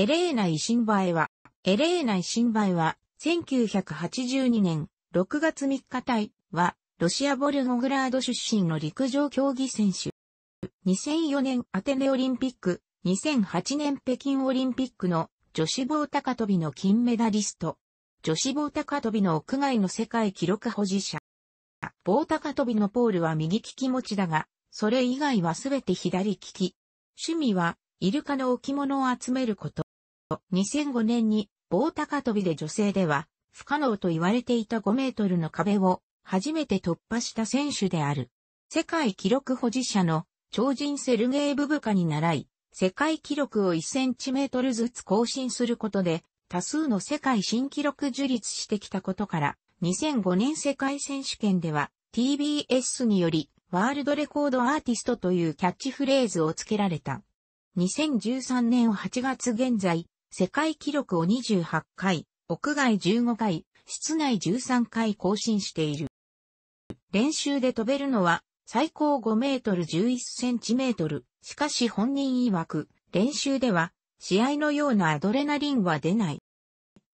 エレーナ・イシンバエは、エレーナ・イシンバエは、1982年6月3日隊は、ロシアボルノグラード出身の陸上競技選手。2004年アテネオリンピック、2008年北京オリンピックの女子棒高跳びの金メダリスト。女子棒高跳びの屋外の世界記録保持者。棒高跳びのポールは右利き持ちだが、それ以外はすべて左利き。趣味は、イルカの置物を集めること。2005年に棒高跳びで女性では不可能と言われていた5メートルの壁を初めて突破した選手である。世界記録保持者の超人セルゲイ・ブブカに習い、世界記録を1センチメートルずつ更新することで多数の世界新記録樹立してきたことから、2005年世界選手権では TBS によりワールドレコードアーティストというキャッチフレーズを付けられた。2013年8月現在、世界記録を28回、屋外15回、室内13回更新している。練習で飛べるのは最高5メートル11センチメートル。しかし本人曰く、練習では試合のようなアドレナリンは出ない。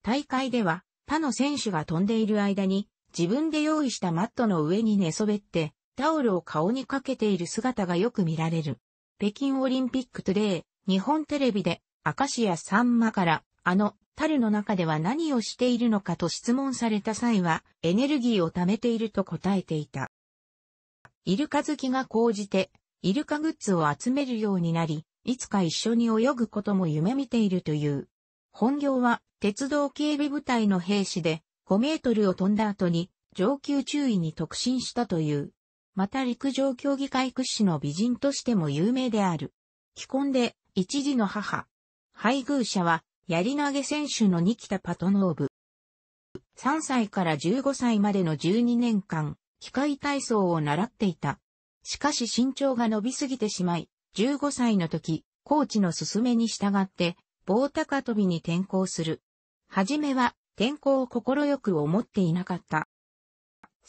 大会では他の選手が飛んでいる間に自分で用意したマットの上に寝そべってタオルを顔にかけている姿がよく見られる。北京オリンピックトゥデー、日本テレビで明石家さんまから、あの、樽の中では何をしているのかと質問された際は、エネルギーを貯めていると答えていた。イルカ好きが高じて、イルカグッズを集めるようになり、いつか一緒に泳ぐことも夢見ているという。本業は、鉄道警備部隊の兵士で、5メートルを飛んだ後に、上級注意に特進したという。また陸上競技会屈指の美人としても有名である。既婚で、一児の母、配偶者は、槍投げ選手のニキタ・パトノーブ。3歳から15歳までの12年間、機械体操を習っていた。しかし身長が伸びすぎてしまい、15歳の時、コーチの勧めに従って、棒高跳びに転向する。はじめは、転校を快く思っていなかった。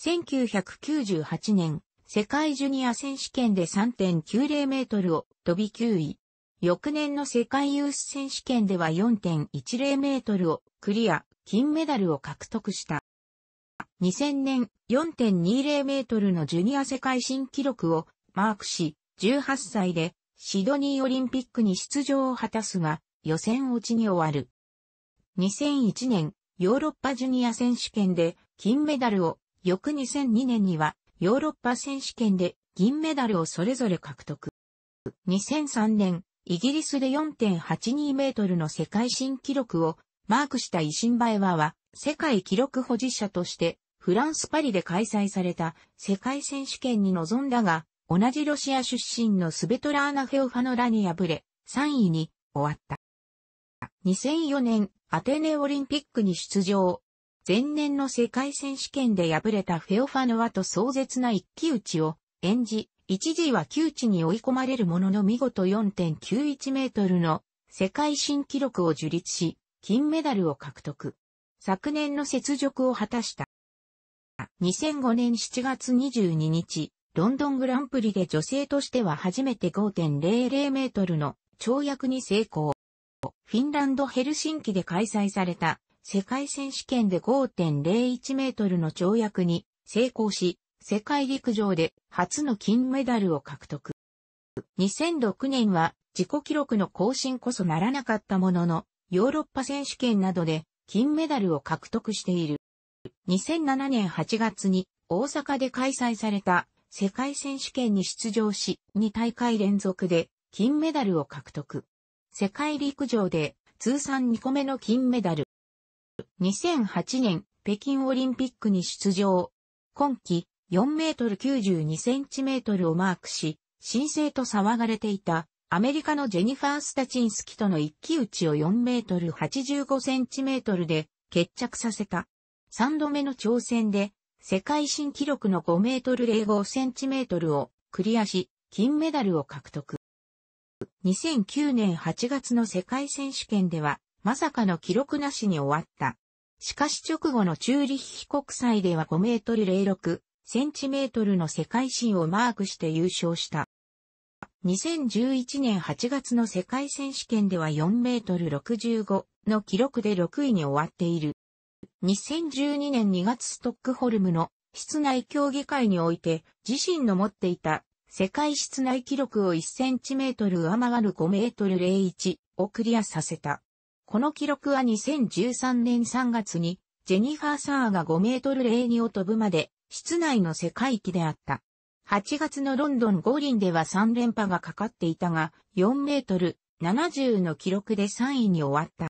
1998年、世界ジュニア選手権で3.90メートルを飛び9位。翌年の世界ユース選手権では4.10メートルをクリア、金メダルを獲得した。2000年4.20メートルのジュニア世界新記録をマークし、18歳でシドニーオリンピックに出場を果たすが、予選落ちに終わる。2001年、ヨーロッパジュニア選手権で金メダルを、翌2002年にはヨーロッパ選手権で銀メダルをそれぞれ獲得。2003年、イギリスで4.82メートルの世界新記録をマークしたイシンバエワは、世界記録保持者として、フランスパリで開催された世界選手権に臨んだが、同じロシア出身のスベトラーナ・フェオファノラに敗れ、3位に終わった。2004年アテネオリンピックに出場。前年の世界選手権で敗れたフェオファノワと壮絶な一騎打ちを演じ、一時は窮地に追い込まれるものの見事4.91メートルの世界新記録を樹立し、金メダルを獲得。昨年の雪辱を果たした。2005年7月22日、ロンドングランプリで女性としては初めて5.00メートルの跳躍に成功。フィンランドヘルシンキで開催された世界選手権で5.01メートルの跳躍に成功し、世界陸上で初の金メダルを獲得。2006年は自己記録の更新こそならなかったものの、ヨーロッパ選手権などで金メダルを獲得している。2007年8月に大阪で開催された世界選手権に出場し、2大会連続で金メダルを獲得。世界陸上で通算2個目の金メダル。2008年北京オリンピックに出場。今季4メートル92センチメートルをマークし、神聖と騒がれていたアメリカのジェニファー・スタチンスキとの一騎打ちを4メートル85センチメートルで決着させた。3度目の挑戦で世界新記録の5メートル05センチメートルをクリアし、金メダルを獲得。2009年8月の世界選手権では、まさかの記録なしに終わった。しかし直後の中立被告祭国際では5メートル06センチメートルの世界新をマークして優勝した。2011年8月の世界選手権では4メートル65の記録で6位に終わっている。2012年2月ストックホルムの室内競技会において自身の持っていた世界室内記録を1センチメートル上回る5メートル01をクリアさせた。この記録は2013年3月にジェニファー・サーが5メートル02を飛ぶまで室内の世界一であった。8月のロンドン五輪では3連覇がかかっていたが、4メートル70の記録で3位に終わっ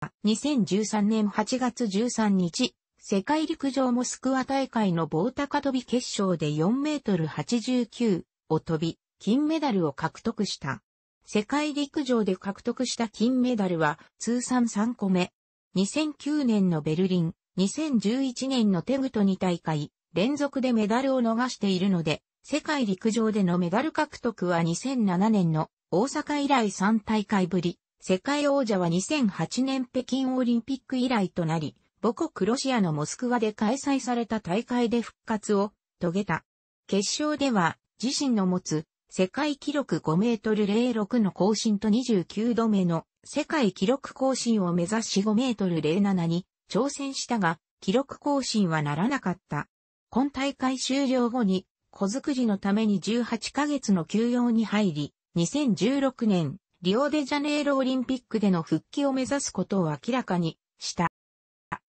た。2013年8月13日、世界陸上モスクワ大会の棒高跳び決勝で4メートル89を飛び、金メダルを獲得した。世界陸上で獲得した金メダルは通算3個目。2009年のベルリン2011年のテグト2大会、連続でメダルを逃しているので、世界陸上でのメダル獲得は2007年の大阪以来3大会ぶり、世界王者は2008年北京オリンピック以来となり、母国ロシアのモスクワで開催された大会で復活を遂げた。決勝では自身の持つ世界記録5メートル06の更新と29度目の世界記録更新を目指し5メートル07に挑戦したが、記録更新はならなかった。今大会終了後に、子作りのために18ヶ月の休養に入り、2016年、リオデジャネイロオリンピックでの復帰を目指すことを明らかにした。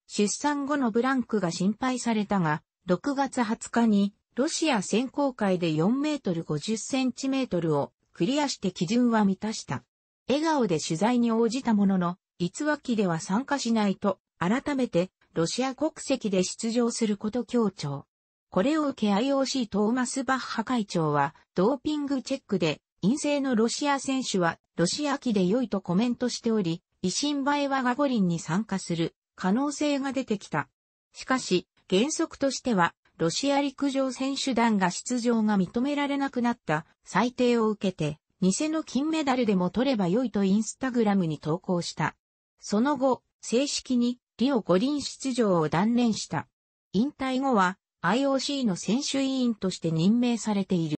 出産後のブランクが心配されたが、6月20日にロシア選考会で4メートル50センチメートルをクリアして基準は満たした。笑顔で取材に応じたものの、つ話機では参加しないと改めてロシア国籍で出場すること強調。これを受け IOC トーマス・バッハ会長は、ドーピングチェックで、陰性のロシア選手は、ロシア機で良いとコメントしており、維新映えはガゴリンに参加する可能性が出てきた。しかし、原則としては、ロシア陸上選手団が出場が認められなくなった裁定を受けて、偽の金メダルでも取れば良いとインスタグラムに投稿した。その後、正式にリオ五輪出場を断念した。引退後は IOC の選手委員として任命されている。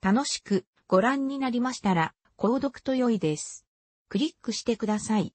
楽しくご覧になりましたら、購読と良いです。クリックしてください。